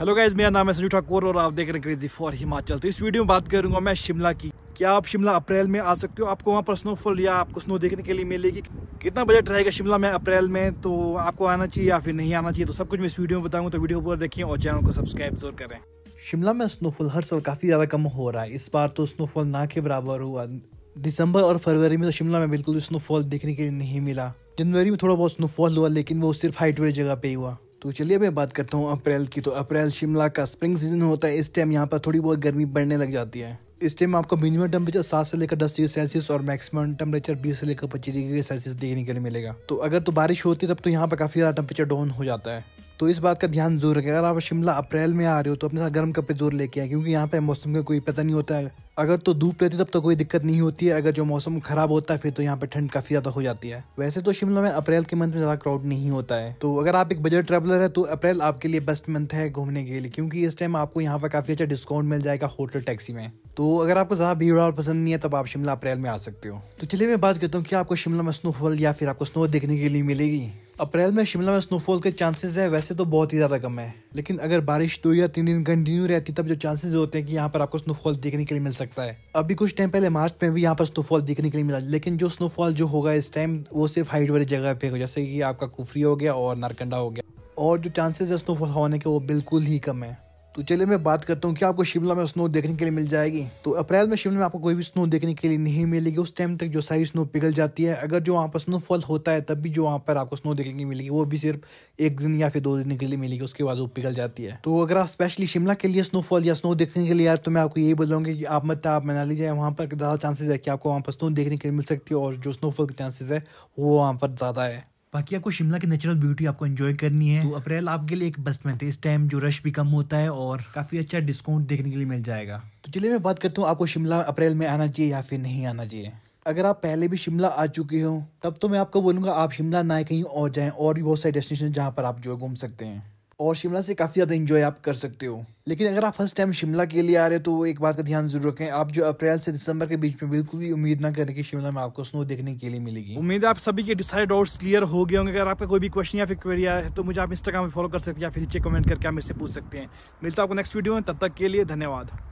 hello guys मेरा नाम है संजू ठाकुर और आप देख रहे हैं क्रेजी फॉर हिमाचल तो इस वीडियो में बात करूंगा मैं शिमला की क्या आप शिमला अप्रैल में आ सकते हो आपको वहाँ पर स्नोफॉल या आपको स्नो देखने के लिए मिलेगी कितना बजट रहेगा शिमला में अप्रैल में तो आपको आना चाहिए या फिर नहीं आना चाहिए तो सब कुछ मैं इस वीडियो में बताऊँगा तो वीडियो पूरा देखिए और चैनल को सब्सक्राइब जरूर करें शिमला में स्नोफॉल हर साल काफ़ी ज़्यादा कम हो रहा है इस बार तो स्नोफॉल ना के बराबर हुआ दिसंबर और फरवरी में तो शिमला में बिल्कुल स्नोफॉल देखने के लिए नहीं मिला जनवरी में थोड़ा बहुत स्नोफॉल हुआ लेकिन वो सिर्फ हाइट वाली जगह पे हुआ तो चलिए मैं बात करता हूँ अप्रैल की तो अप्रैल शिमला का स्प्रिंग सीजन होता है इस टाइम यहाँ पर थोड़ी बहुत गर्मी बढ़ने लग जाती है इस टाइम आपको मिनिमम टेम्परेचर सात से लेकर दस डिग्री सेल्सियस और मैक्सिमम टेम्परेचर बीस से लेकर पच्चीस डिग्री सेल्सियस देखने के लिए मिलेगा तो अगर तो बारिश होती है तब तो यहाँ पर काफ़ी ज़्यादा टेम्परेचर डाउन हो जाता है तो इस बात का ध्यान जरूर रखें अगर आप शिमला अप्रैल में आ रहे हो तो अपने साथ गर्म कपड़े जरूर लेके आए क्योंकि यहाँ पे मौसम का कोई पता नहीं होता है अगर तो धूप रहती तब तो कोई दिक्कत नहीं होती है अगर जो मौसम खराब होता है फिर तो यहाँ पे ठंड काफी ज्यादा हो जाती है वैसे तो शिमला में अप्रैल के मंथ में ज्यादा क्राउड नहीं होता है तो अगर आप एक बजट ट्रेवलर है तो अप्रैल आपके लिए बेस्ट मंथ है घूमने के लिए क्योंकि इस टाइम आपको यहाँ पर काफी अच्छा डिस्काउंट मिल जाएगा होटल टैक्सी में तो अगर आपको ज्यादा भीड़ और पसंद नहीं है तब आप शिमला अप्रैल में आ सकते हो तो चलिए मैं बात करता हूँ कि आपको शिमला में स्नोफॉल या फिर आपको स्नो देखने के लिए मिलेगी अप्रैल में शिमला में स्नोफॉल के चांसेस है वैसे तो बहुत ही ज़्यादा कम है लेकिन अगर बारिश दो या तीन दिन कंटिन्यू रहती तब जो चांसेस होते हैं कि यहाँ पर आपको स्नोफॉल देखने के लिए मिल सकता है अभी कुछ टाइम पहले मार्च में भी यहाँ पर स्नोफॉल देखने के लिए मिला लेकिन जो स्नोफॉल जो होगा इस टाइम वो सिर्फ हाइट वाली जगह पे होगा जैसे कि आपका कुफरी हो गया और नारकंडा हो गया और जो चांसेस है स्नोफॉल होने के वो बिल्कुल ही कम है तो चलिए मैं बात करता हूँ कि आपको शिमला में स्नो देखने के लिए मिल जाएगी तो अप्रैल में शिमला में आपको कोई भी स्नो देखने के लिए नहीं मिलेगी उस टाइम तक जो सारी स्नो पिघल जाती है अगर जो वहाँ पर स्नोफॉल होता है तब भी जो वहाँ पर आपको स्नो देखने की मिलेगी वो भी सिर्फ एक दिन या फिर दो दिन के लिए मिलेगी उसके बाद वो पिघल जाती है तो अगर आप स्पेशली शिमला के लिए स्नोफॉल या स्नो देखने के लिए आए तो मैं आपको यही बोलूँगी कि आप मत आप मनाली जाए वहाँ पर ज़्यादा चांसेज है कि आपको वहाँ पर स्नो देखने के लिए मिल सकती है और जो स्नोफॉल के चांसेज है वो वहाँ पर ज़्यादा है बाकी आपको शिमला की नेचुरल ब्यूटी आपको एंजॉय करनी है तो अप्रैल आपके लिए एक बेस्ट मंथ है इस टाइम जो रश भी कम होता है और काफ़ी अच्छा डिस्काउंट देखने के लिए मिल जाएगा तो चलिए मैं बात करता हूँ आपको शिमला अप्रैल में आना चाहिए या फिर नहीं आना चाहिए अगर आप पहले भी शिमला आ चुके हो तब तो मैं आपको बोलूँगा आप शिमला ना कहीं और जाएँ और भी बहुत सारे डेस्टिनेशन जहाँ पर आप जो घूम सकते हैं और शिमला से काफ़ी ज़्यादा इन्जॉय आप कर सकते हो लेकिन अगर आप फर्स्ट टाइम शिमला के लिए आ रहे हो तो एक बात का ध्यान जरूर रखें आप जो अप्रैल से दिसंबर के बीच में बिल्कुल भी उम्मीद ना करें कि शिमला में आपको स्नो देखने के लिए मिलेगी उम्मीद है आप सभी के सारे डाउट्स क्लियर हो गए होंगे अगर आपका कोई भी क्वेश्चन या फिर क्वेरी है तो मुझे आप इंस्टाग्राम पर फॉलो कर सकते हैं या फिर नीचे कमेंट करके आप मेरे से पूछ सकते हैं मिलता है आपको नेक्स्ट वीडियो में तब तक के लिए धन्यवाद